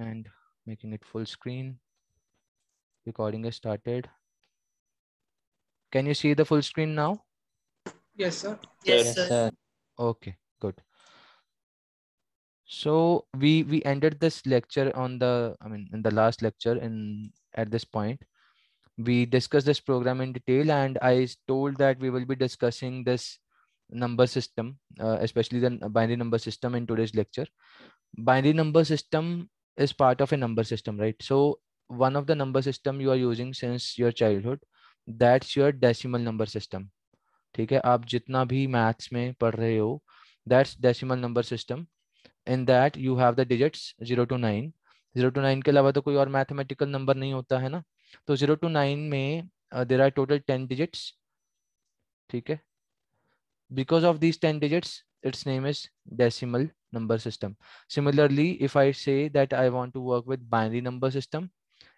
and making it full screen. Recording is started. Can you see the full screen now? Yes, sir. Yes, yes sir. sir. Okay, good. So we we ended this lecture on the I mean in the last lecture in at this point we discussed this program in detail and I told that we will be discussing this number system, uh, especially the binary number system in today's lecture. Binary number system is part of a number system right so one of the number system you are using since your childhood that's your decimal number system ठीक है आप जितना भी maths में पढ़ रहे हो that's decimal number system in that you have the digits zero to nine zero to nine के अलावा तो कोई और मैथमेटिकल नंबर नहीं होता है ना तो जीरो टू नाइन में there are total ten digits ठीक है because of these ten digits its name is decimal number system. Similarly, if I say that I want to work with binary number system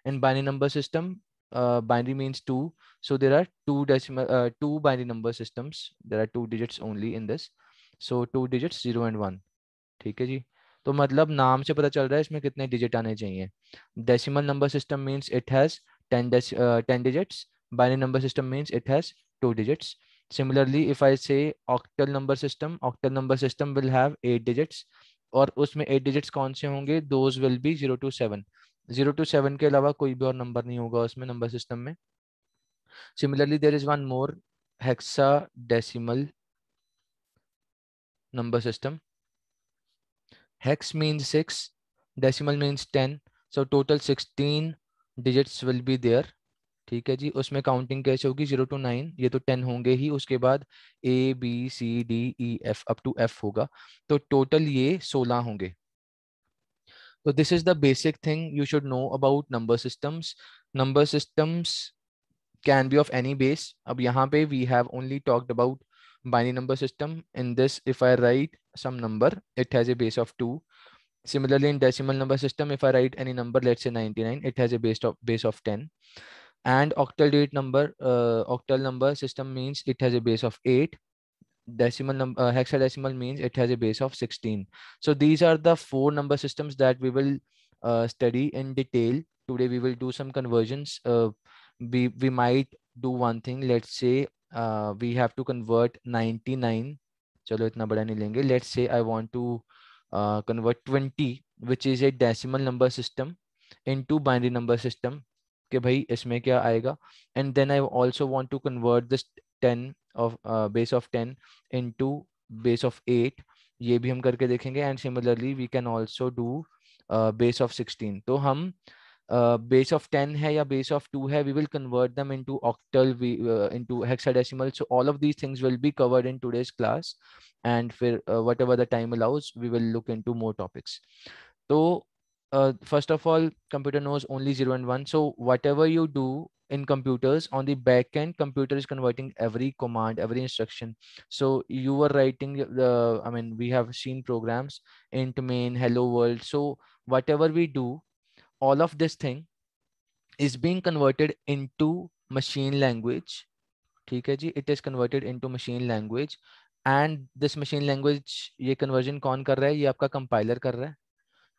in binary number system, uh, binary means two. So there are two decimal, uh, two binary number systems. There are two digits only in this. So two digits, zero and one. theek hai ji to matlab naam se pata chal raha hai isme kitne digit aane chahiye decimal number system means it has 10 uh, 10 digits binary number system means it has two digits Similarly, if I say octal number system, octal number system will have eight digits और उसमें eight digits कौन से होंगे those will be zero to seven zero to seven के अलावा कोई भी और नंबर नहीं होगा उसमें नंबर सिस्टम में similarly there is one more hexadecimal number system. Hex means 6, decimal means 10. So total 16 digits will be there. ठीक है जी उसमें काउंटिंग कैसे होगी जीरो टू नाइन ये तो टेन होंगे ही उसके बाद A B C D E F up to F होगा तो टोटल ये सोलह होंगे तो this is the basic thing you should know about number systems number systems can be of any base अब यहाँ पे we have only talked about binary number system in this if I write some number it has a base of two similarly in decimal number system if I right any number let's a ninety nine it has a base of base of ten and octal digit number uh, octal number system means it has a base of 8 decimal number uh, hexadecimal means it has a base of 16 so these are the four number systems that we will uh, study in detail today we will do some conversions uh, we we might do one thing let's say uh, we have to convert 99 let's say i want to uh, convert 20 which is a decimal number system into binary number system कि भाई इसमें क्या आएगा and then I also want to convert this ten of base of ten into base of eight ये भी हम करके देखेंगे and similarly we can also do base of sixteen तो हम बेस ऑफ टेन है या बेस ऑफ टू है we will convert them into octal into hexadecimal so all of these things will be covered in today's class and फिर what whatever the time allows we will look into more topics तो uh, first of all, computer knows only zero and one. So whatever you do in computers on the back end, computer is converting every command, every instruction. So you were writing the, I mean, we have seen programs int main, hello world. So whatever we do, all of this thing is being converted into machine language. ठीक है जी it is converted into machine language and this machine language ये conversion कौन कर रहा है ये आपका compiler कर रहा है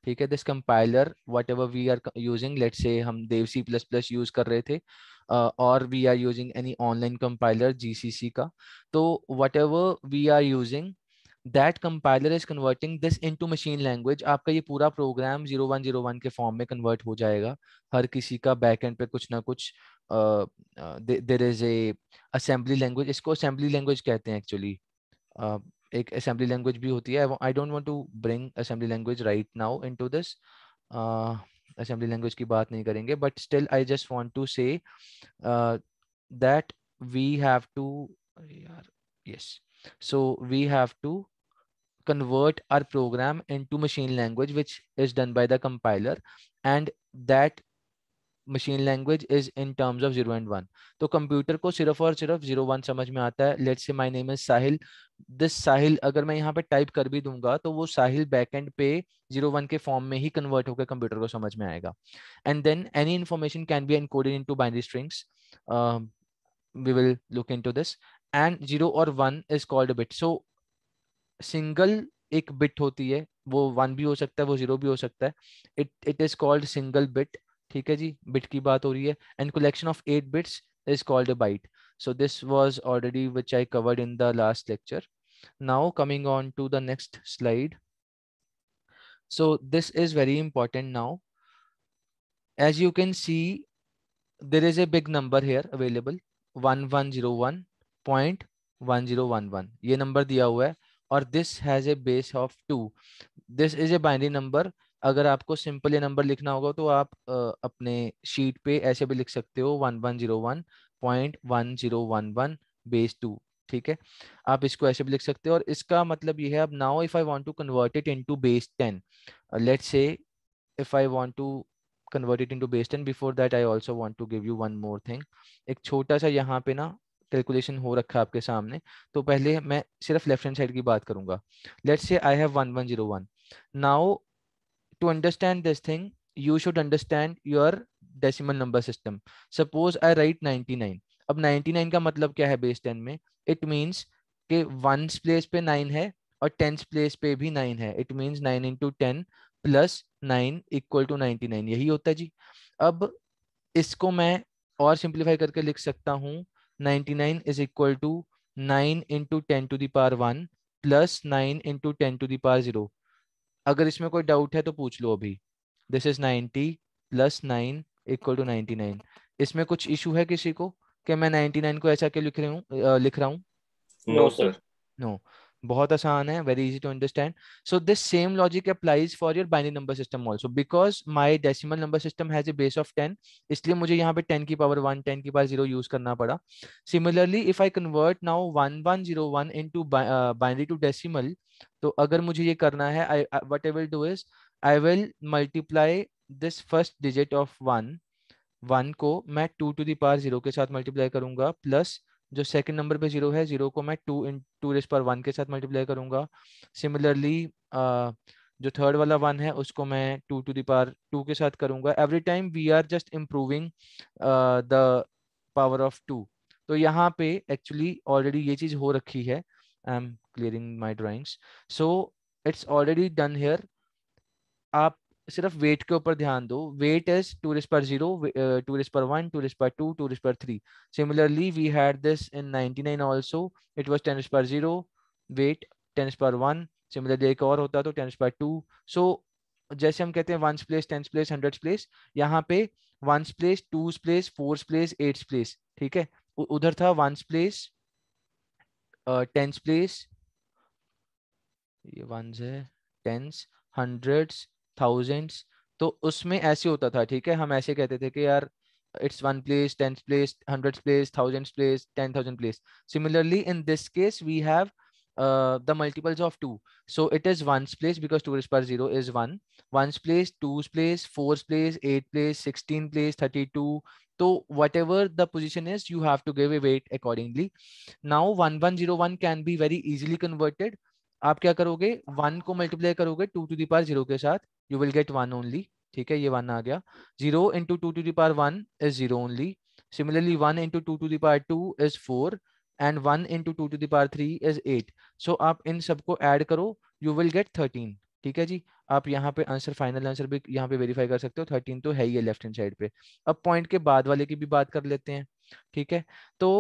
ठीक है this compiler whatever we are using let say हम Dev C plus plus use कर रहे थे और we are using any online compiler G C C का तो whatever we are using that compiler is converting this into machine language आपका ये पूरा program zero one zero one के फॉर्म में कन्वर्ट हो जाएगा हर किसी का बैक एंड पे कुछ ना कुछ there is a assembly language इसको असेंबली लैंग्वेज कहते हैं एक्चुअली एक असेंबली लैंग्वेज भी होती है I don't want to bring assembly language right now into this assembly language की बात नहीं करेंगे but still I just want to say that we have to यार so we have to to convert our program into machine language which is done by the compiler and that machine language is in terms of zero and one तो computer को सिर्फ और सिर्फ zero one समझ में आता है let's say my name is Sahil this Sahil अगर मैं यहाँ पे टाइप कर भी दूंगा तो वो साहिल बैकएंड पे जीरो वन के फॉर्म में ही कन्वर्ट होकर कंप्यूटर को समझ में आएगा and then any information can be encoded to binary strings we will look into this and zero और one is called bit so single एक बिट होती है वो वन भी हो सकता है वो जीरो भी हो सकता है it it is called single bit ठीक है जी बिट की बात हो रही है and collection of eight bits is called a byte so this was already which I covered in the last lecture now coming on to the next slide so this is very important now as you can see there is a big number here available one one zero one point one zero one one ये number दिया हुआ है और this has a base of two this is a binary number अगर आपको simple ये number लिखना होगा तो आप अपने शीट पे ऐसे भी लिख सकते हो one one zero one point one zero one one base two ठीक है आप इसको ऐसे भी लिख सकते हो और इसका मतलब ये है अब now if I want to convert it into base ten let say if I want to convert it into base ten before that I also want to give you one more thing एक छोटा सा यहाँ पे ना calculation हो रखा है आपके सामने तो पहले मैं सिर्फ लेफ्ट हैंड साइड की बात करूंगा let say I have one one zero one now to understand this thing, you should understand your decimal number system. Suppose I write 99. अब 99 का मतलब क्या है बेस 10 में इट मीन्स कि वंस प्लेस पे नाइन है और टेंस प्लेस पे भी नाइन है it means nine into ten plus nine equal to ninety nine यही होता है जी अब इसको मैं और सिंप्लीफाई करके लिख सकता हूँ ninety nine is equal to nine into ten to the power one plus nine into ten to the power zero अगर इसमें कोई डाउट है तो पूछ लो अभी this is ninety plus nine equal to ninety nine इसमें कुछ इशू है किसी को कि मैं नाइनटी नाइन को ऐसा क्यों लिख रही हूँ लिख रहा हूँ नो सर नो बहुत आसान है very easy to understand so this same logic applies for your binary number system also because my decimal number system has a base of ten इसलिए मुझे यहाँ पे टेन की पावर वन टेन की power zero use करना पड़ा similarly if I convert now one one zero one in to binary to decimal तो अगर मुझे ये करना है what I will do is I will multiply this first digit of one one को मैं टू टू दावर जीरो के साथ मल्टीप्लाई करूंगा प्लस जो सेकंड नंबर पे जीरो है जीरो को मैं two in two raise power one के साथ मल्टीप्लाई करूंगा सिमिलरली जो थर्ड वाला वन है उसको मैं टू टू दावर टू के साथ करूंगा every time we are just improving the power of two तो यहाँ पे एक्चुअली ऑलरेडी ये चीज हो रखी है I am clearing my drawings so it's already done here आप सिर्फ वेट के ऊपर ध्यान दो वेट इज टूरिस्ट पर जीरो टूरिस्ट पर वन टूरिस्ट पर two two raised power three similarly we had this in 99 also it was ten raised power zero weight ten raised power one similarly एक और होता तो टेनिस पर टू सो जैसे हम कहते हैं ones place tens place hundred place यहाँ पे ones place twos place fours place eights place ठीक है उधर था वंस प्लेस टेंस प्लेस ये वंस है टेंस हंड्रेड्स थाउजेंड्स तो उसमें ऐसे होता था ठीक है हम ऐसे कहते थे कि यार it's one place tenth place hundred place thousand place ten thousand place similarly in this case we have the multiples of two so it is one place because two is power zero is one one place two place four place eight place sixteen place thirty two तो whatever the position is you have to give a weight accordingly now one one zero one can be very easily converted आप क्या करोगे one को multiply करोगे to to the power zero के साथ you will get one only ठीक है ये वन आ गया zero into two to the power one is zero only similarly one into two to the power two is four and one into two to the power three is eight so आप इन सबको add करो you will gate thirteen ठीक है जी आप यहाँ पे answer final answer भी यहाँ पे वेरीफाई कर सकते हो थर्टीन तो है ही है लेफ्ट हैंड साइड पे अब पॉइंट के बाद वाले की भी बात कर लेते हैं ठीक है तो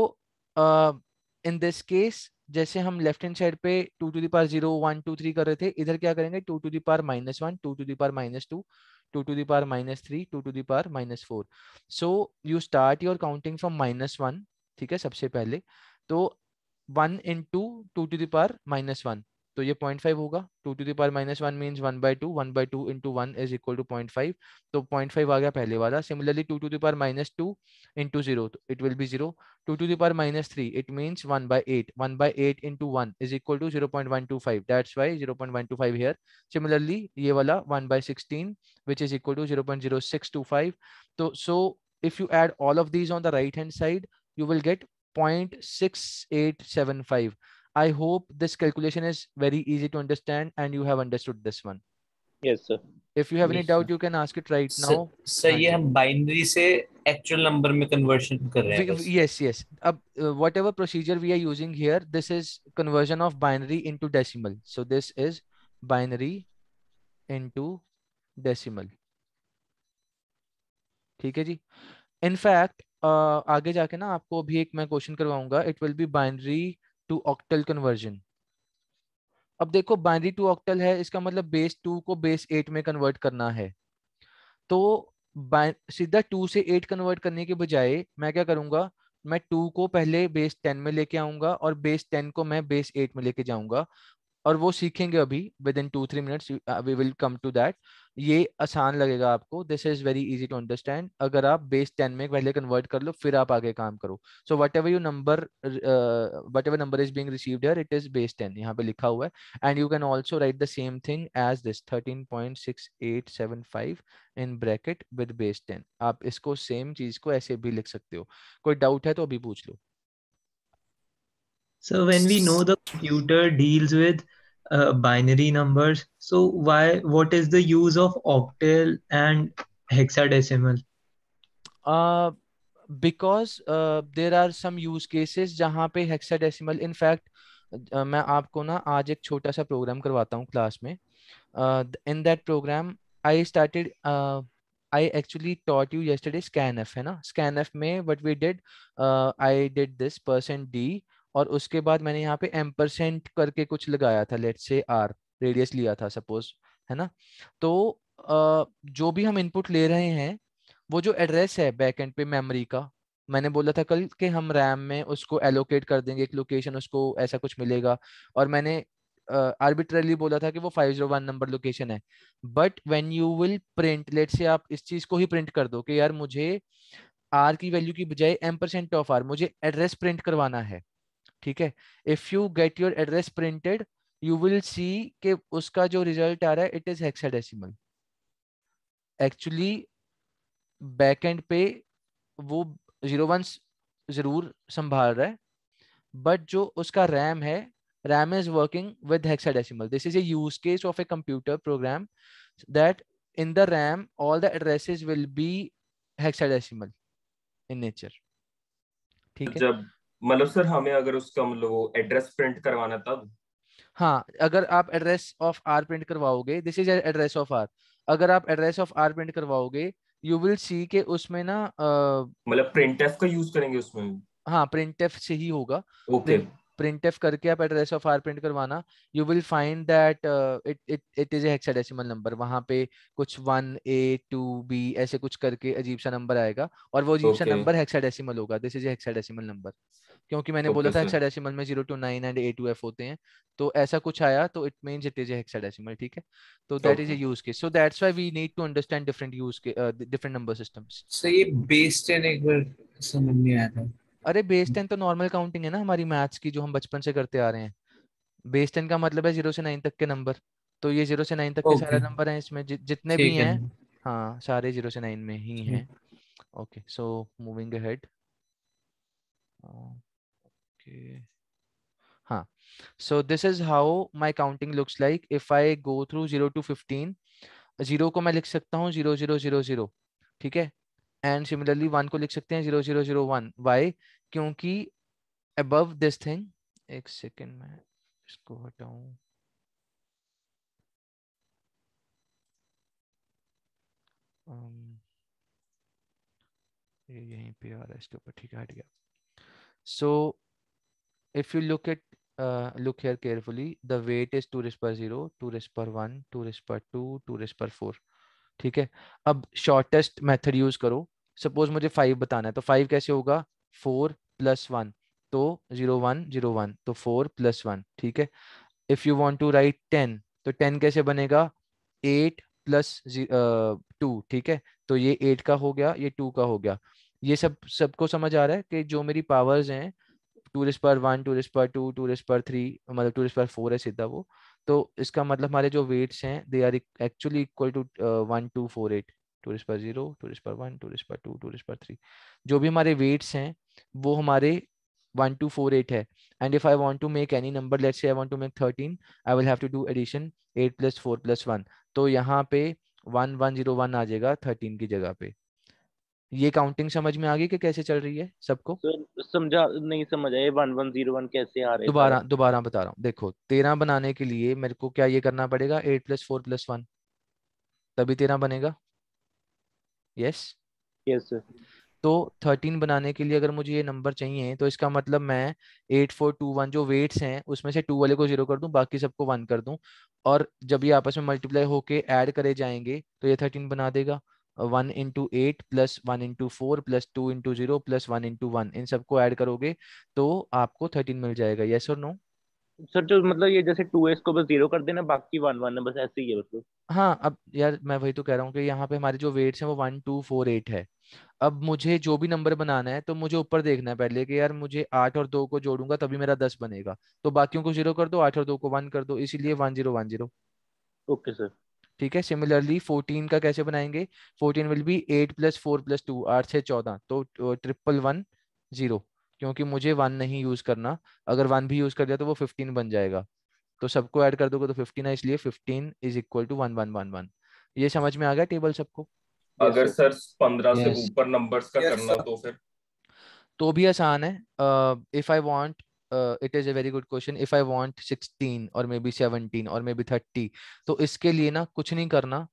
इन दिस केस जैसे हम लेफ्ट हैंड साइड पे two to the power zero one two three कर रहे थे इधर क्या करेंगे two to the power minus one two to the power minus two two to the power minus three two to the power minus four so you start your counting from minus one ठीक है सबसे पहले तो one in into two to the power minus one तो ये point five होगा two to the power minus one mean one by two one by two into one is equal to point five तो point five आ गया पहले वाला similarly two to the power minus two into zero it will be zero two to the power minus three it means one by eight one by eight into one is equal to zero point one two five that's why zero point one two five here similarly ये वाला one by sixteen which is equal to zero point zero six two five तो so if you add all of these on the right hand side you will get point six eight seven five I hope this calculation is very easy to understand and you have understood this one. Yes, sir. If you have yes, any doubt, sir. you can ask it right sir, now. Sir, ye hum binary se actual number mein conversion kar rahe hain Yes, yes. ab uh, whatever procedure we are using here, this is conversion of binary into decimal. So this is binary into decimal. theek hai ji In fact, uh, आगे जाके na aapko bhi ek main question karwaunga It will be binary to octal conversion अब देखो binary to octal है इसका मतलब base two को base eight में convert करना है तो सीधा टू से एट कन्वर्ट करने के बजाय मैं क्या करूंगा मैं टू को पहले बेस टेन में लेके आऊंगा और बेस टेन को मैं बेस एट में लेके जाऊंगा और वो सीखेंगे अभी within two three minutes we will come to that ये आसान लगेगा आपको this is very easy to understand अगर आप बेस टेन में पहले कन्वर्ट कर लो फिर आप आगे काम करो so whatever you number whatever number is being received here it is base ten यहाँ पे लिखा हुआ है and you can also write the same thing as this thirteen point six eight seven five in bracket with base ten आप इसको same चीज को ऐसे भी लिख सकते हो कोई डाउट है तो अभी पूछ लो So when we know the computer deals with uh, binary numbers, so why? What is the use of octal and hexadecimal? Uh, because uh, there are some use cases जहाँ पे hexadecimal. In fact, uh, मैं आपको ना आज एक छोटा सा करवाता हूँ में. Uh, in that program, I started. Uh, I actually taught you yesterday scanf है ना scanf में what we did uh, I did this percent d और उसके बाद मैंने यहाँ पे एम परसेंट करके कुछ लगाया था लेट से आर रेडियस लिया था सपोज है ना तो आ, जो भी हम इनपुट ले रहे हैं वो जो एड्रेस है बैक एंड पे मेमोरी का मैंने बोला था कल कि हम रैम में उसको एलोकेट कर देंगे एक लोकेशन उसको ऐसा कुछ मिलेगा और मैंने आर्बिट्रेली uh, बोला था कि वो 501 नंबर लोकेशन है but when you will print let say आप इस चीज को ही प्रिंट कर दो कि यार मुझे आर की वैल्यू की बजाय एम परसेंट ऑफ आर मुझे एड्रेस प्रिंट करवाना है ठीक है if you get your address printed you will see के उसका जो रिजल्ट आ रहा है it is hexadecimal actually back end पे वो जीरो वन जरूर संभाल रहा है बट जो उसका रैम है RAM is working with hexadecimal this is a use case of a computer program that in the RAM all the address will be hexadecimal in nature ठीक है जब मतलब सर हमें अगर उसका मतलब वो एड्रेस प्रिंट करवाना तब हाँ अगर आप एड्रेस ऑफ आर प्रिंट करवाओगे this is address of R अगर आप एड्रेस ऑफ आर प्रिंट करवाओगे यू विल सी के उसमें ना मतलब प्रिंट एफ का यूज करेंगे उसमें हाँ प्रिंट एफ से ही होगा ओके okay. प्रिंट एफ करके आप एड्रेस ऑफ आर प्रिंट करवाना you will find that it it it is hexadecimal number वहां पे कुछ वन ए टू बी ऐसे कुछ करके अजीब सा नंबर आएगा और वो अजीब okay. सा नंबर हेक्साडेसिमल होगा दिस इज हेक्साडेसिमल नंबर क्योंकि मैंने okay, बोला था हेक्साडेसिमल में zero to nine and A to F होते हैं तो ऐसा कुछ आया तो it means it is hexadecimal ठीक है तो that is a use case so that's why we need to understand different use different number systems so ये बेस्ड इन एक बार समझ नहीं आया था अरे बेस टेन तो नॉर्मल काउंटिंग है ना हमारी मैथ्स की जो हम बचपन से करते आ रहे हैं बेस टेन का मतलब है जीरो से नाइन तक के नंबर तो ये जीरो से नाइन तक के सारे नंबर हैं इसमें जि, जितने भी हैं हाँ सारे जीरो से नाइन में ही हैं okay so moving ahead okay हाँ so this is how my counting looks like if I go through zero to fifteen zero को मैं लिख सकता हूँ जीरो जीरो जीरो जीरो ठीक है एंड सिमिलरली वन को लिख सकते हैं zero zero zero one why क्योंकि अबव दिस थिंग एक सेकेंड में इसको हटाऊं um, ये यहीं पे आ रहा है इसके ऊपर ठीक हट गया so if you look at look here carefully the weight is two power zero two raised पर वन टूरिस्ट पर टू टूरिस्ट पर फोर ठीक है अब शॉर्टेस्ट मेथड यूज करो सपोज मुझे फाइव बताना है तो फाइव कैसे होगा फोर प्लस वन तो जीरो वन जीरो वन तो फोर प्लस वन ठीक है if you want to write ten तो टेन कैसे बनेगा एट प्लस टू ठीक है तो ये एट का हो गया ये टू का हो गया ये सब सबको समझ आ रहा है कि जो मेरी पावर्स हैं टूरिस्ट पर वन टूरिस्ट पर टू टूरिस्ट पर थ्री मतलब टूरिस्ट पर फोर है सीधा वो तो इसका मतलब हमारे जो वेट्स हैं they are actually equal to one two four eight two raised पर जीरो टूरिस्ट पर वन टूरिस्ट पर टू टूरिस्ट पर थ्री जो भी हमारे वेट्स हैं वो हमारे वन टू फोर एट है and if I want to make any number let's I want to make thirteen I will have to do addition eight plus four plus one तो यहाँ पे वन वन जीरो वन आ जाएगा thirteen की जगह पे ये काउंटिंग समझ में आ गई कि कैसे चल रही है सबको समझा नहीं समझ आए वन वन जीरो वन कैसे आ रहे दोबारा दोबारा बता रहा हूँ देखो तेरह बनाने के लिए मेरे को क्या ये करना पड़ेगा eight plus four plus one तभी तेरह बनेगा यस यस तो थर्टीन बनाने के लिए अगर मुझे ये नंबर चाहिए तो इसका मतलब मैं एट फोर टू वन जो वेट्स हैं उसमें से टू वाले को जीरो कर दूं बाकी सबको वन कर दूं और जब ये आपस में मल्टीप्लाई होके ऐड करे जाएंगे तो ये थर्टीन बना देगा one into eight plus one into four plus two into zero plus one into one इन सबको ऐड करोगे तो आपको थर्टीन मिल जाएगा येस और नो सर जो मतलब ये जैसे टू एस को बस जीरो कर देना बाकी वन वन है बस ऐसे ही है बस हाँ अब यार मैं वही तो कह रहा हूँ कि यहाँ पे हमारे जो वेट्स हैं वो वन टू फोर एट है अब मुझे जो भी नंबर बनाना है तो मुझे ऊपर देखना है पहले कि यार मुझे आठ और दो को जोड़ूंगा तभी मेरा दस बनेगा तो बाकियों को जीरो कर दो आठ और दो को वन कर दो इसीलिए one zero one zero okay sir ठीक है सिमिलरली फोर्टीन का कैसे बनाएंगे fourteen will be eight plus four plus two आठ छः चौदह तो ट्रिपल वन जीरो क्योंकि मुझे वन नहीं यूज करना अगर वन भी यूज कर दिया तो वो फिफ्टीन बन जाएगा तो सबको ऐड कर दोगे तो फिफ्टीन है इसलिए fifteen is equal to one one one one ये समझ में आ गया टेबल सबको अगर सर पंद्रह से ऊपर नंबर्स का करना तो फिर तो भी आसान है if I want it is a very good question if I want 16 और मे बी 17 और मे बी 30 तो इसके लिए ना कुछ नहीं करना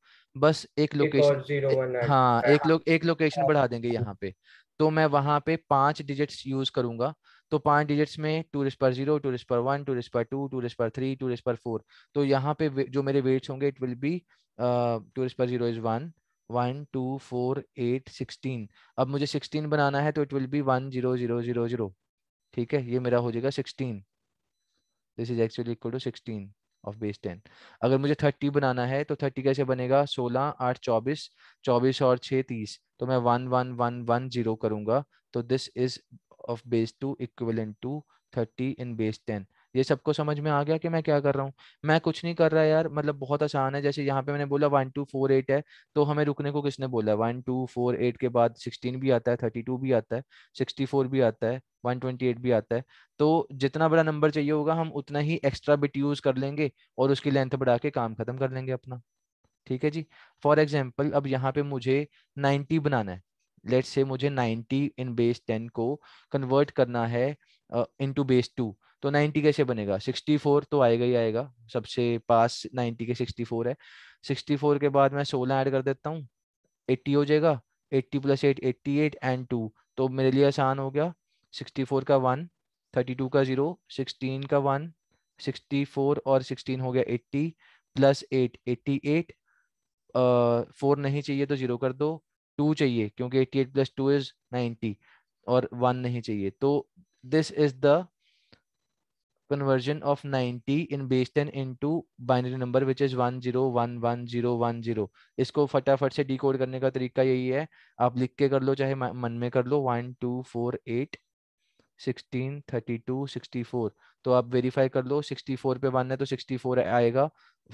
बस एक लोकेशन हाँ एक लोग एक लोकेशन बढ़ा देंगे यहाँ पे तो मैं वहां पे पांच डिजिट्स यूज करूंगा तो पांच डिजिट्स में टूरिस्ट पर जीरो टूरिस्ट पर वन टूरिस्ट पर two two raised power three two raised पर फोर तो यहाँ पे जो मेरे वेट्स होंगे इट विल बी टूरिस्ट पर zero is one one two four eight sixteen अब मुझे सिक्सटीन बनाना है तो it will be one zero zero zero zero ठीक है ये मेरा हो जाएगा sixteen this is actually equal to sixteen of base ten अगर मुझे थर्टी बनाना है तो थर्टी कैसे बनेगा सोलह आठ चौबीस चौबीस और छः तीस तो मैं one one one one zero करूंगा तो this is of base two equivalent to thirty in base ten ये सबको समझ में आ गया कि मैं क्या कर रहा हूँ मैं कुछ नहीं कर रहा यार मतलब बहुत आसान है जैसे यहाँ पे मैंने बोला वन टू फोर एट है तो हमें रुकने को किसने बोला वन टू फोर एट के बाद सिक्सटीन भी आता है थर्टी टू भी आता है सिक्सटी फोर भी आता है वन ट्वेंटी एट भी आता है तो जितना बड़ा नंबर चाहिए होगा हम उतना ही एक्स्ट्रा बिट यूज कर लेंगे और उसकी लेंथ बढ़ा के काम खत्म कर लेंगे अपना ठीक है जी फॉर एग्जाम्पल अब यहाँ पे मुझे नाइन्टी बनाना है लेट से मुझे नाइनटी इन बेस टेन को कन्वर्ट करना है इन टू बेस टू तो नाइन्टी कैसे बनेगा सिक्सटी फोर तो आएगा ही आएगा सबसे पास नाइन्टी के सिक्सटी फोर है सिक्सटी फोर के बाद मैं सोलह ऐड कर देता हूँ एट्टी हो जाएगा eighty plus eight eighty eight and two तो मेरे लिए आसान हो गया सिक्सटी फोर का वन थर्टी टू का जीरो सिक्सटीन का वन सिक्सटी फोर और सिक्सटीन हो गया eighty plus eight eighty eight four नहीं चाहिए तो जीरो कर दो टू चाहिए क्योंकि eighty eight plus two is ninety और वन नहीं चाहिए तो this is the conversion of 90 in base 10 into binary number which is 10111010 इसको फटाफट से डिकोड करने का तरीका यही है आप लिख के कर लो चाहे मन में कर लो 1248 16 32 64 तो आप वेरीफाई कर लो 64 पे वन है तो 64 आएगा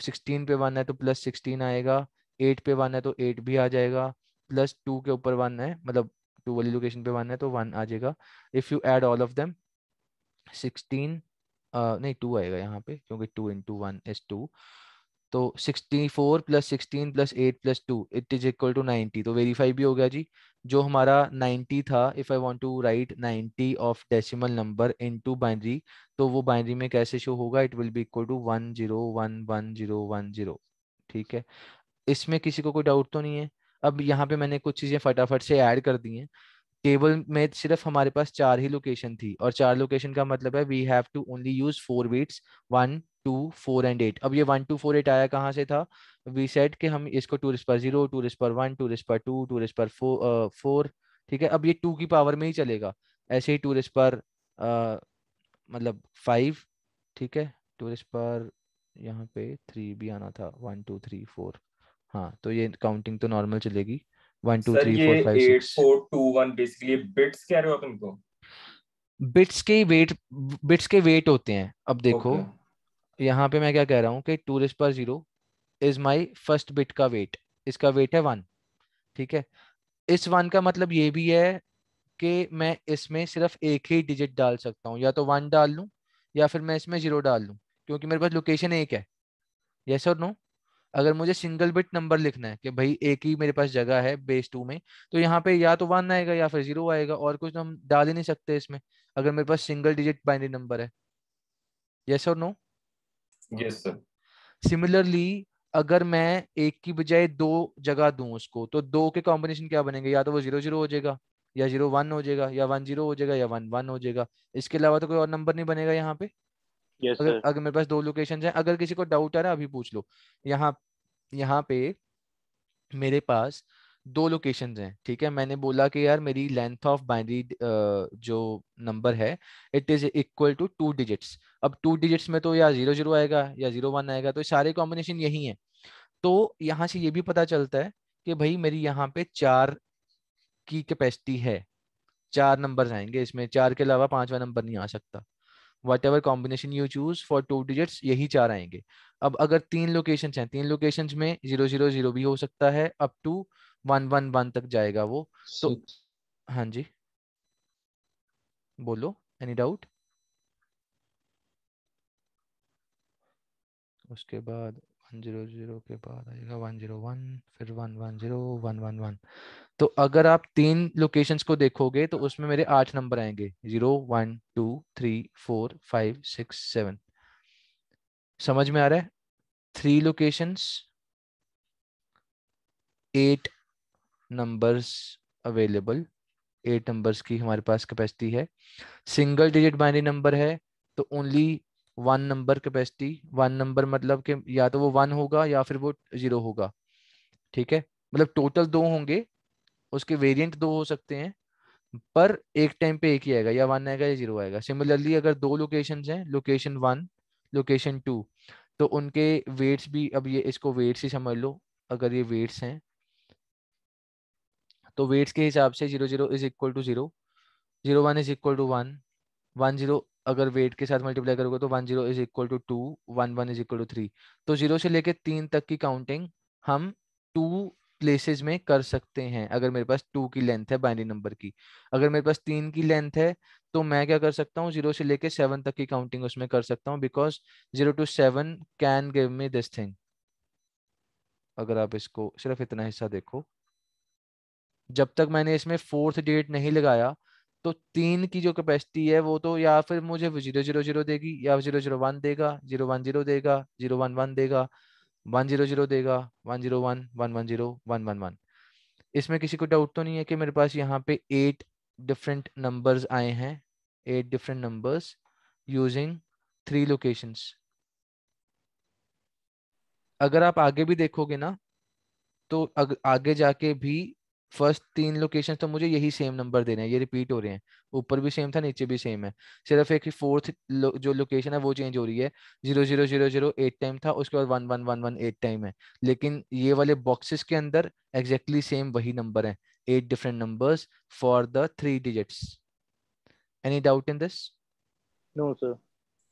16 पे वन है तो प्लस 16 आएगा 8 पे वन है तो 8 भी आ जाएगा प्लस 2 के ऊपर वन है मतलब टू वाली लोकेशन पे वन है तो वन आ जाएगा if you add all of them 16 uh, नहीं टू आएगा यहाँ पे क्योंकि two into one is two तो sixty four plus sixteen plus eight plus two it is equal to ninety तो वेरीफाई भी हो गया जी जो हमारा नाइन्टी था if I want to write ninety of decimal number in to binary तो वो बाइनरी में कैसे शो होगा it will be equal to one zero one one zero one zero ठीक है इसमें किसी को कोई डाउट तो नहीं है अब यहाँ पे मैंने कुछ चीजें फटाफट से ऐड कर दी हैं केबल में सिर्फ हमारे पास चार ही लोकेशन थी और चार लोकेशन का मतलब है we have to only use four weights one two four and eight अब ये वन टू फोर एट आया कहाँ से था वी सेट कि हम इसको टूरिस्ट पर जीरो टूरिस्ट पर वन टूरिस्ट पर टू टूरिस्ट पर फोर ठीक है अब ये टू की पावर में ही चलेगा ऐसे ही टूरिस्ट पर मतलब फाइव ठीक है टूरिस्ट पर यहाँ पे थ्री भी आना था वन टू थ्री फोर हाँ तो ये काउंटिंग तो नॉर्मल चलेगी one two three four five four two one basically bits कह रहे हो अपन को बिट्स के वेट बिट्स के वेट होते हैं अब देखो okay. यहाँ पे मैं क्या कह रहा हूँ कि टूरिस्ट पर zero is my first bit का वेट इसका वेट है वन ठीक है इस वन का मतलब ये भी है कि मैं इसमें सिर्फ एक ही डिजिट डाल सकता हूँ या तो वन डाल लूँ या फिर मैं इसमें जीरो डाल लूँ क्योंकि मेरे पास लोकेशन एक है यस और नो अगर मुझे सिंगल बिट नंबर लिखना है कि भाई एक ही मेरे पास जगह है बेस टू में तो यहाँ पे या तो वन आएगा या फिर जीरो आएगा और कुछ तो हम डाल ही नहीं सकते इसमें अगर मेरे पास सिंगल डिजिट बाइनरी नंबर है यस और नो यस सिमिलरली अगर मैं एक की बजाय दो जगह दू उसको तो दो के कॉम्बिनेशन क्या बनेंगे या तो वो जीरो जीरो हो जाएगा या जीरो वन हो जाएगा या वन जीरो हो जाएगा या वन वन हो जाएगा इसके अलावा तो कोई और नंबर नहीं बनेगा यहाँ पे yes, अगर, अगर मेरे पास दो लोकेशन है अगर किसी को डाउट आ रहा है अभी पूछ लो यहाँ यहाँ पे मेरे पास दो लोकेशन हैं ठीक है मैंने बोला कि यार मेरी लेंथ ऑफ बाइनरी जो नंबर है it is equal to two digits अब टू डिजिट्स में तो या जीरो जीरो आएगा या जीरो वन आएगा तो सारे कॉम्बिनेशन यही है तो यहाँ से ये भी पता चलता है कि भाई मेरी यहाँ पे चार की कैपेसिटी है चार नंबर आएंगे इसमें चार के अलावा पांचवा नंबर नहीं आ सकता whatever combination you choose for two digits यही चार आएंगे अब अगर तीन लोकेशन हैं तीन लोकेशन में जीरो जीरो जीरो भी हो सकता है up to one one one तक जाएगा वो तो हाँ जी बोलो एनी डाउट उसके बाद वन जीरो जीरो के बाद आएगा वन जीरो वन फिर one one zero one one one तो अगर आप तीन लोकेशंस को देखोगे तो उसमें मेरे आठ नंबर आएंगे zero one two three four five six seven समझ में आ रहा है three locations eight numbers available eight numbers की हमारे पास कैपेसिटी है सिंगल डिजिट बाइनरी नंबर है तो only one number capacity one number मतलब कि या तो वो वन होगा या फिर वो जीरो होगा ठीक है मतलब टोटल दो होंगे उसके वेरिएंट दो हो सकते हैं पर एक टाइम पे एक ही आएगा या वन आएगा या जीरो आएगा सिमिलरली अगर दो लोकेशन हैं लोकेशन वन लोकेशन टू तो उनके वेट्स भी अब ये इसको वेट्स ही समझ लो अगर ये वेट्स हैं तो वेट्स के हिसाब से zero zero is equal to zero zero one is equal to one one zero अगर वेट के साथ मल्टीप्लाई करोगे तो one zero is equal to two one one is equal to three तो जीरो से लेके तीन तक की काउंटिंग हम टू प्लेसेज में कर सकते हैं अगर मेरे पास टू की लेंथ है बाइनरी नंबर की अगर मेरे पास तीन की लेंथ है तो मैं क्या कर सकता हूँ जीरो से लेके सेवन तक की काउंटिंग उसमें कर सकता हूँ because zero to seven can give me this thing अगर आप इसको सिर्फ इतना हिस्सा देखो जब तक मैंने इसमें फोर्थ डेट नहीं लगाया तो तीन की जो कैपेसिटी है वो तो या फिर मुझे जीरो जीरो जीरो देगी या जीरो जीरो वन देगा जीरो वन जीरो देगा जीरो वन वन देगा वन जीरो जीरो देगा one zero one one one zero one one one इसमें किसी को डाउट तो नहीं है कि मेरे पास यहाँ पे एट डिफरेंट नंबर्स आए हैं eight different numbers using three locations अगर आप आगे भी देखोगे ना तो आगे जाके भी फर्स्ट तीन लोकेशन तो मुझे यही सेम नंबर दे रहे हैं ये रिपीट हो रहे हैं ऊपर भी सेम था नीचे भी सेम है सिर्फ एक फोर्थ लो, जो लोकेशन है वो चेंज हो रही है zero zero zero zero at time था उसके बाद one one one one at time है लेकिन ये वाले बॉक्सेस के अंदर एग्जैक्टली सेम वही नंबर है eight different number for the three digits any doubt in this no sir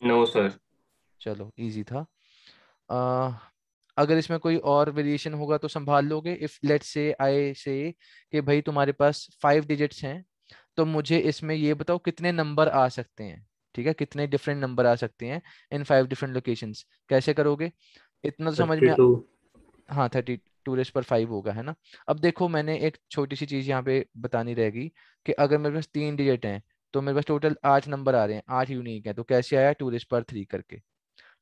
no sir चलो ईजी था अगर इसमें कोई और वेरिएशन होगा तो संभाल लोगे इफ लेट से आई से कि भाई तुम्हारे पास फाइव डिजिट्स हैं तो मुझे इसमें ये बताओ कितने नंबर आ सकते हैं ठीक है कितने डिफरेंट नंबर आ सकते हैं इन फाइव डिफरेंट लोकेशंस कैसे करोगे इतना तो समझ में हाँ थर्टी टू रेस पर फाइव होगा है ना अब देखो मैंने एक छोटी सी चीज यहाँ पे बतानी रहेगी कि अगर मेरे पास तीन डिजिट हैं तो मेरे पास टोटल आठ नंबर आ रहे हैं आठ यूनिक है तो कैसे आया टू रेस पर थ्री करके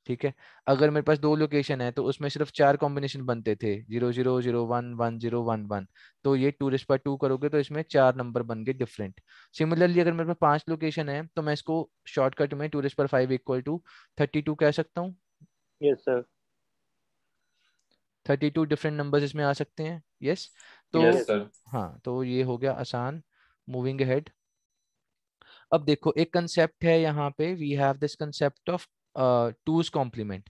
ठीक है अगर मेरे पास दो लोकेशन है तो उसमें सिर्फ चार कॉम्बिनेशन बनते थे zero zero zero one one zero one one तो ये टूरिस्ट पर टू करोगे तो इसमें चार नंबर बन गए डिफरेंट सिमिलरली अगर मेरे पास पांच लोकेशन है तो मैं इसको शॉर्टकट में टूरिस्ट पर five equal to thirty two कह सकता हूँ yes, thirty two different number इसमें आ सकते हैं यस yes? तो yes, हाँ तो ये हो गया आसान मूविंग हेड अब देखो एक कंसेप्ट है यहाँ पे we have this concept of two's complement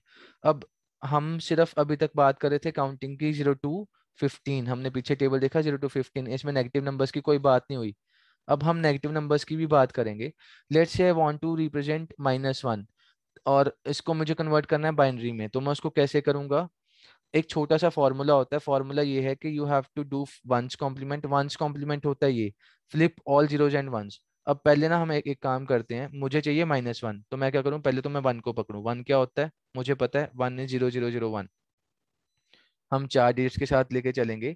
अब हम सिर्फ अभी तक बात कर रहे थे काउंटिंग की जीरो टू फिफ्टीन हमने पीछे टेबल देखा जीरो टू फिफ्टीन इसमें नेगेटिव नंबर्स की कोई बात नहीं हुई अब हम नेगेटिव नंबर्स की भी बात करेंगे let's I want to represent minus one और इसको मुझे कन्वर्ट करना है बाइनरी में तो मैं उसको कैसे करूंगा एक छोटा सा फॉर्मूला होता है फॉर्मूला ये है कि you have to do one's complement one's complement होता है ये flip all zeros and ones अब पहले ना हम एक एक काम करते हैं मुझे चाहिए माइनस वन तो मैं क्या करूं पहले तो मैं वन को पकड़ू वन क्या होता है मुझे पता है one is zero zero zero one हम चार डिजिट्स के साथ लेके चलेंगे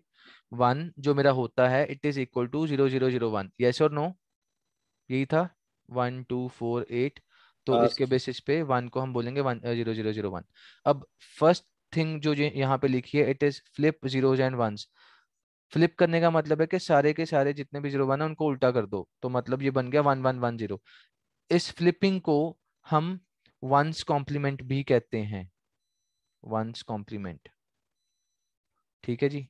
वन जो मेरा होता है it is equal to zero zero zero one yes और नो यही था वन टू फोर एट तो इसके बेसिस पे वन को हम बोलेंगे जीरो जीरो जीरो वन अब फर्स्ट थिंग जो यहाँ पे लिखी है it is flip zeros and ones flip करने का मतलब है कि सारे के सारे जितने भी जीरो वन है उनको उल्टा कर दो तो मतलब ये बन गया वन वन वन जीरो इस फ्लिपिंग को हम वंस कॉम्प्लीमेंट भी कहते हैं वंस कॉम्प्लीमेंट ठीक है जी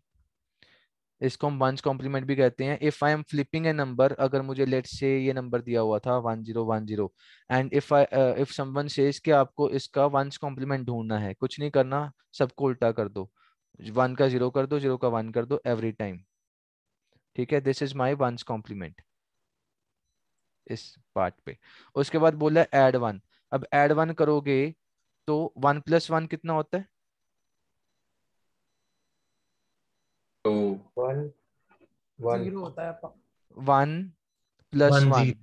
इसको हम वंस कॉम्प्लीमेंट भी कहते हैं if I am flipping a number अगर मुझे लेट से ये नंबर दिया हुआ था one zero one zero and if I if someone say आपको इसका वंस कॉम्प्लीमेंट ढूंढना है कुछ नहीं करना सबको उल्टा कर दो वन का जीरो कर दो जीरो का वन कर दो एवरी टाइम ठीक है this is my one's complement इस पार्ट पे उसके बाद बोला एड वन अब एड वन करोगे तो वन प्लस वन कितना होता है one plus one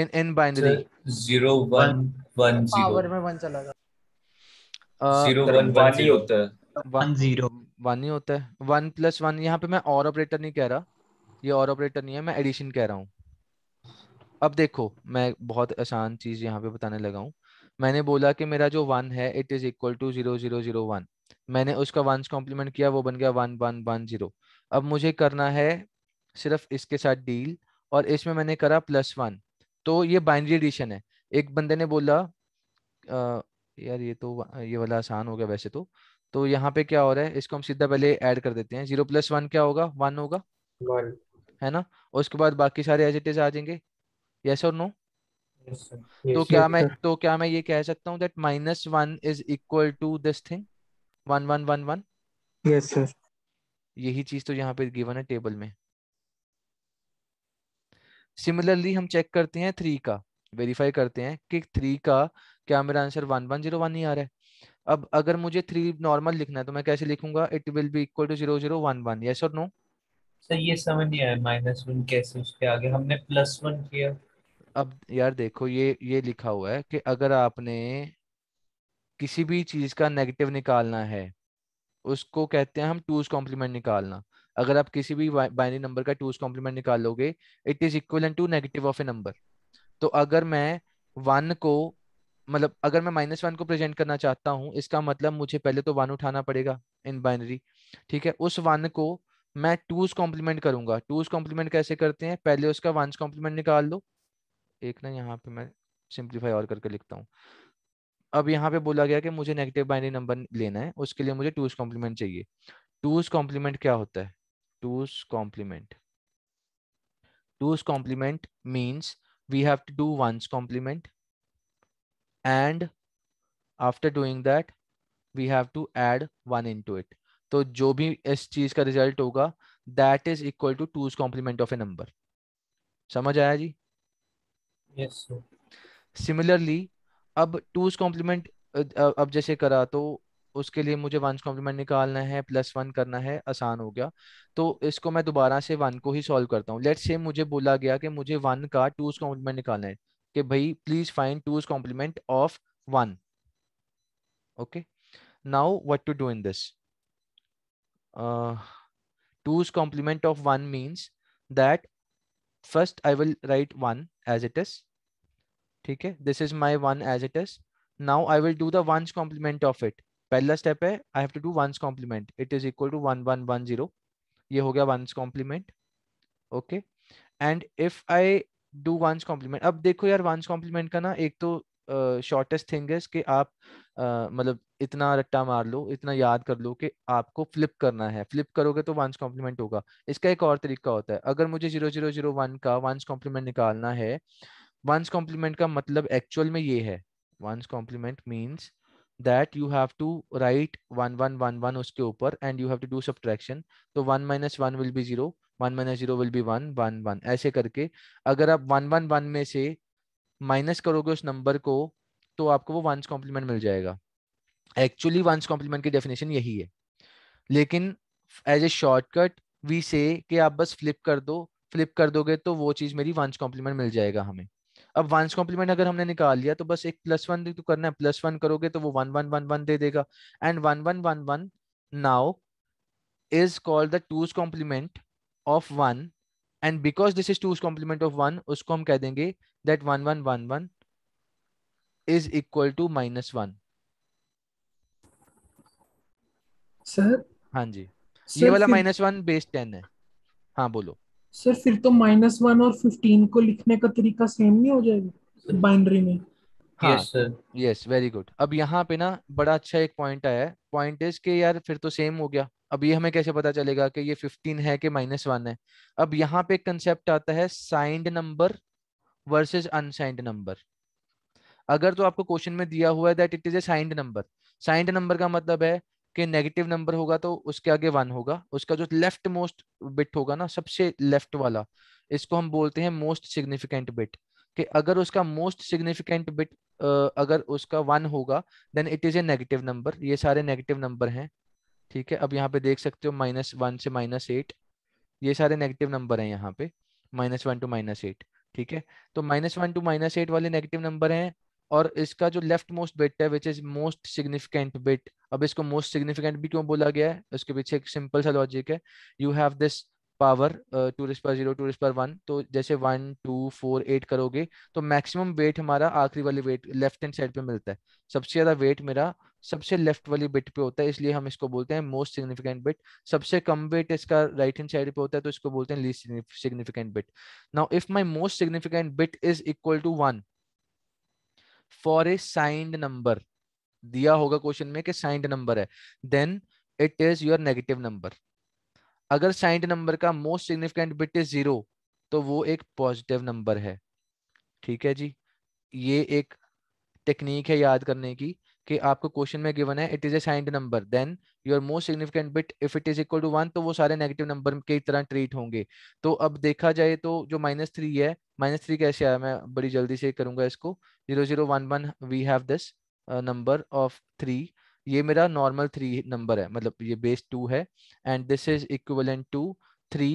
in in binary zero one one power में वन चला गया जीरो वन वन ही होता है वन ही होता है वन प्लस वन यहाँ पे मैं और ऑपरेटर नहीं कह रहा ये और ऑपरेटर नहीं है मैं एडिशन कह रहा हूँ अब देखो मैं बहुत आसान चीज यहाँ पे बताने लगा हूँ मैंने बोला कि मेरा जो वन है it is equal to zero zero zero one मैंने उसका वंस कॉम्प्लीमेंट किया वो बन गया वन वन वन जीरो अब मुझे करना है सिर्फ इसके साथ डील और इसमें मैंने करा प्लस वन तो ये बाइनरी एडिशन है एक बंदे ने बोला आ, यार ये तो ये वाला आसान हो गया वैसे तो तो यहाँ पे क्या हो रहा है इसको हम सीधा पहले ऐड कर देते हैं जीरो प्लस वन क्या होगा वन होगा वन है ना और उसके बाद बाकी सारे एज इट इज आ जाएंगे यस और नो तो क्या मैं तो क्या मैं ये कह सकता हूँ that minus one is equal to this thing one one one one yes sir यही चीज तो यहाँ पे गिवन है टेबल में सिमिलरली हम चेक करते हैं थ्री का वेरीफाई करते हैं कि थ्री का क्या मेरा answer one one zero one ही आ रहा है अब अगर मुझे थ्री नॉर्मल लिखना है तो मैं कैसे लिखूंगा it will be equal to zero zero one one yes और नो सर ये समझ नहीं आया माइनस वन कैसे उसके आगे हमने प्लस वन किया अब यार देखो ये ये लिखा हुआ है कि अगर आपने किसी भी चीज का नेगेटिव निकालना है उसको कहते हैं हम टूज कॉम्प्लीमेंट निकालना अगर आप किसी भी बाइनरी नंबर का टूज कॉम्प्लीमेंट निकालोगे it is equal to negative of a number तो अगर मैं वन को मतलब अगर मैं माइनस वन को प्रेजेंट करना चाहता हूँ इसका मतलब मुझे पहले तो वन उठाना पड़ेगा इन बाइनरी ठीक है उस वन को मैं टूज कॉम्प्लीमेंट करूंगा टूज कॉम्प्लीमेंट कैसे करते हैं पहले उसका वन कॉम्प्लीमेंट निकाल लो एक ना यहाँ पे मैं सिंप्लीफाई और करके लिखता हूँ अब यहाँ पे बोला गया कि मुझे नेगेटिव बाइनरी नंबर लेना है उसके लिए मुझे टूज कॉम्प्लीमेंट चाहिए टूज कॉम्प्लीमेंट क्या होता है two's complement two's complement means we have to do one's complement after doing that we have to add one in into it तो जो भी इस चीज का रिजल्ट होगा that is equal to two's complement of a number समझ आया जी similarly similarly अब टूज कॉम्प्लीमेंट अब जैसे करा तो उसके लिए मुझे वन कॉम्प्लीमेंट निकालना है प्लस वन करना है आसान हो गया तो इसको मैं दोबारा से वन को ही सॉल्व करता हूँ लेट से मुझे बोला गया कि मुझे वन का टूज कॉम्प्लीमेंट निकालना है कि भाई please find two's complement of one okay now what to do in this two's complement of one means that first I will write one as it is ठीक है this is my one as it is now I will do the one's complement of it पहला step है I have to do one's complement it is equal to one one one zero ये हो गया once complement okay and if I do one's complement अब देखो यार once complement का ना एक तो शॉर्टेस्ट थिंग है कि आप uh, मतलब इतना रट्टा मार लो इतना याद कर लो कि आपको फ्लिप करना है फ्लिप करोगे तो वंस कॉम्प्लीमेंट होगा इसका एक और तरीका होता है अगर मुझे जीरो जीरो जीरो वन का वंस कॉम्प्लीमेंट निकालना है वंस कॉम्प्लीमेंट का मतलब एक्चुअल में ये है one's complement means that you have to write one one one one उसके ऊपर and you have to do subtraction तो one minus one will be zero one minus zero will be one one one ऐसे करके अगर आप one one one में से minus करोगे उस नंबर को तो आपको वो वंस कॉम्प्लीमेंट मिल जाएगा एक्चुअली वंस कॉम्प्लीमेंट की डेफिनेशन यही है लेकिन एज ए शॉर्टकट वी से कि आप बस फ्लिप कर दो फ्लिप कर दोगे तो वो चीज़ मेरी वंस कॉम्प्लीमेंट मिल जाएगा हमें अब वंस कॉम्प्लीमेंट अगर हमने निकाल लिया तो बस एक प्लस वन तो करना है प्लस वन करोगे तो वो वन वन वन वन दे देगा and one one one one now is called the two's complement of one and because this is two's complement of one उसको हम कह देंगे that one one one one is equal to minus one sir हाँ जी ये वाला minus one base ten है हाँ बोलो सर फिर तो माइनस वन और फिफ्टीन को लिखने का तरीका सेम नहीं हो जाएगा बाइनरी में यस वेरी गुड अब यहाँ पे ना बड़ा अच्छा एक पॉइंट आया है पॉइंट इज के यार फिर तो सेम हो गया अब ये हमें कैसे पता चलेगा कि ये फिफ्टीन है कि माइनस वन है अब यहाँ पे कंसेप्ट आता है signed number versus unsigned number अगर तो आपको क्वेश्चन में दिया हुआ है that it is a signed number signed number का मतलब है कि नेगेटिव नंबर होगा तो उसके आगे वन होगा उसका जो लेफ्ट मोस्ट बिट होगा ना सबसे लेफ्ट वाला इसको हम बोलते हैं मोस्ट सिग्निफिकेंट बिट कि अगर उसका मोस्ट सिग्निफिकेंट बिट अगर उसका वन होगा then it is a negative number ये सारे नेगेटिव नंबर हैं ठीक है अब यहाँ पे देख सकते हो माइनस वन से माइनस एट ये सारे नेगेटिव नंबर हैं यहाँ पे minus one to minus eight ठीक है तो minus one to minus eight वाले नेगेटिव नंबर हैं और इसका जो लेफ्ट मोस्ट बिट है which is most significant bit अब इसको मोस्ट सिग्निफिकेंट भी क्यों बोला गया है उसके पीछे एक सिंपल सा लॉजिक है you have this power two raised पर जीरो टूरिस्ट पर वन तो जैसे वन टू फोर एट करोगे तो मैक्सिमम वेट हमारा आखिरी वाली वेट लेफ्ट हैंड साइड पे मिलता है सबसे ज़्यादा वेट मेरा सबसे लेफ्ट वाली बिट पे होता है इसलिए हम इसको बोलते हैं मोस्ट सिग्निफिकेंट बिट सबसे कम वेट इसका राइट हैंड साइड पे होता है तो इसको बोलते हैं least significant bit now if my most significant bit is equal to one for a signed number दिया होगा क्वेश्चन में कि साइंड नंबर है then it is your negative number अगर साइंड नंबर का most significant bit is zero तो वो एक पॉजिटिव नंबर है ठीक है जी ये एक टेक्निक है याद करने की कि आपको क्वेश्चन में गिवन है it is a signed number then your most significant bit if it is equal to one तो वो सारे नेगेटिव नंबर की तरह ट्रीट होंगे तो अब देखा जाए तो जो माइनस थ्री है माइनस थ्री कैसे आया मैं बड़ी जल्दी से करूंगा इसको zero zero one one we have this number of three ये मेरा नॉर्मल थ्री नंबर है मतलब ये बेस टू है and this is equivalent to three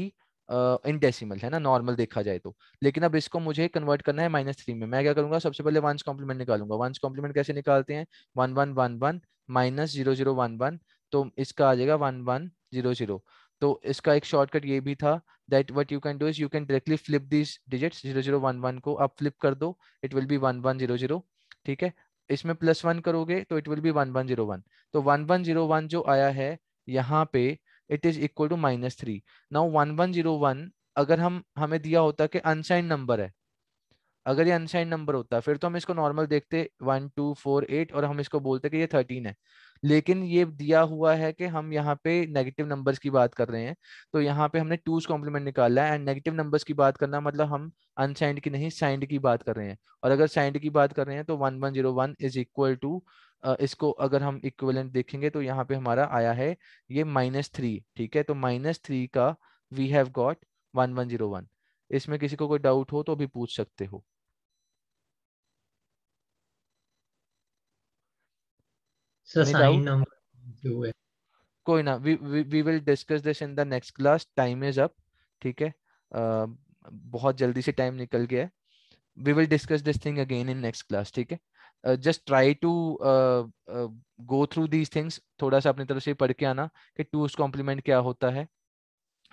in decimal है ना नॉर्मल देखा जाए तो लेकिन अब इसको मुझे कन्वर्ट करना है माइनस थ्री में मैं क्या करूंगा सबसे पहले वंस कॉम्प्लीमेंट निकालूंगा वंस कॉम्प्लीमेंट कैसे निकालते हैं one one one one minus zero zero one one तो इसका आ जाएगा वन वन जीरो जीरो तो इसका एक शॉर्टकट ये भी था that what you can do is you can directly flip this digit zero zero one one को आप फ्लिप कर दो it will be one one zero zero ठीक है इसमें प्लस वन करोगे तो it will be one one zero one तो वन वन जीरो वन जो आया है यहाँ पे it is equal to minus three now one one zero one अगर हम हमें दिया होता कि अनसाइन नंबर है अगर ये अनसाइन नंबर होता फिर तो हम इसको नॉर्मल देखते वन टू फोर एट और हम इसको बोलते कि ये थर्टीन है लेकिन ये दिया हुआ है कि हम यहाँ पे नेगेटिव नंबर्स की बात कर रहे हैं तो यहाँ पे हमने टूज कॉम्प्लीमेंट निकाला है एंड नेगेटिव नंबर्स की बात करना मतलब हम अनसाइंड की नहीं साइंड की बात कर रहे हैं और अगर साइंड की बात कर रहे हैं तो one one zero one is equal to इसको अगर हम इक्वलेंट देखेंगे तो यहाँ पे हमारा आया है ये माइनस थ्री ठीक है तो माइनस थ्री का we have got one one zero one इसमें किसी को कोई डाउट हो तो भी पूछ सकते हो It's a sign number two है. कोई ना we, we we will discuss this in the next class. Time is up. ठीक है. Uh, बहुत जल्दी से टाइम निकल गया है. We will discuss this thing again in next class. ठीक है. Uh, just try to uh, uh, go through these things. थोड़ा सा अपनी तरफ से पढ़ के आना कि टूज कॉम्प्लीमेंट क्या होता है.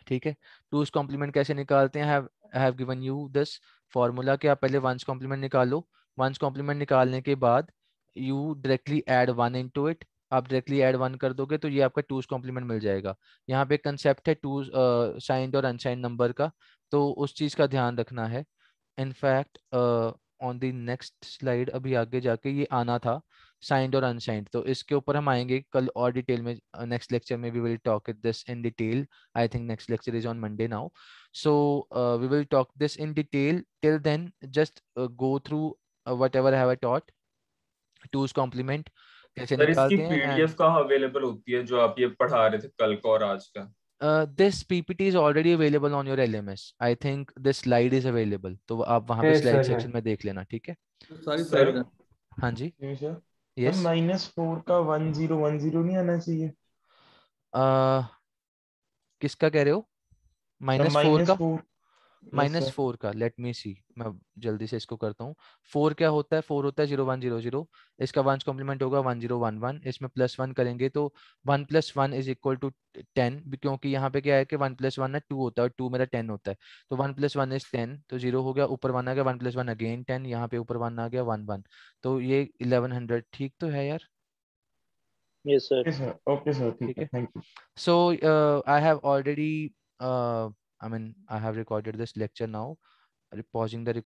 ठीक है टूज कॉम्प्लीमेंट कैसे निकालते हैं have have given you this formula कि आप पहले वंस कॉम्प्लीमेंट निकालो वंस कॉम्प्लीमेंट निकालने के बाद you directly add one to it आप डायरेक्टली एड वन कर दोगे तो ये आपका टूज कॉम्प्लीमेंट मिल जाएगा यहाँ पे कंसेप्ट है टूज साइंड और अनसाइंड नंबर का तो उस चीज का ध्यान रखना है in fact on the next slide अभी आगे जाके ये आना था साइंड और अनसाइंड तो इसके ऊपर हम आएंगे कल और डिटेल में नेक्स्ट लेक्चर में we will talk it this in detail I think next lecture is on Monday now so we will talk this in detail till then just go through whatever have a taught two's complement जैसे निकालते हैं PDF कहां available होती है जो आप ये पढ़ा रहे थे कल का और आज का this PPT is already available on your LMS I think this slide is available तो आप वहां पे स्लाइड सेक्शन में देख लेना ठीक है सारी स्लाइड हां जी यस माइनस फोर का वन जीरो वन जीरो नहीं आना चाहिए किसका कह रहे हो माइनस फोर का माइनस फोर का लेट मी सी मैं जल्दी से इसको करता हूँ फोर क्या होता है फोर होता है जीरो वन जीरो जीरो इसका वन कॉम्प्लीमेंट होगा वन जीरो वन वन इसमें प्लस वन करेंगे तो one plus one is equal to ten क्योंकि यहाँ पे क्या है कि वन प्लस वन है टू होता है और टू मेरा टेन होता है तो one plus one is ten तो जीरो हो गया ऊपर वन आ गया one plus one again ten यहाँ पे ऊपर वन आ गया वन वन तो ये इलेवन हंड्रेड ठीक तो है यार यस सर ओके सर ठीक है thank you so I have already I mean, I have recorded this lecture now, pausing the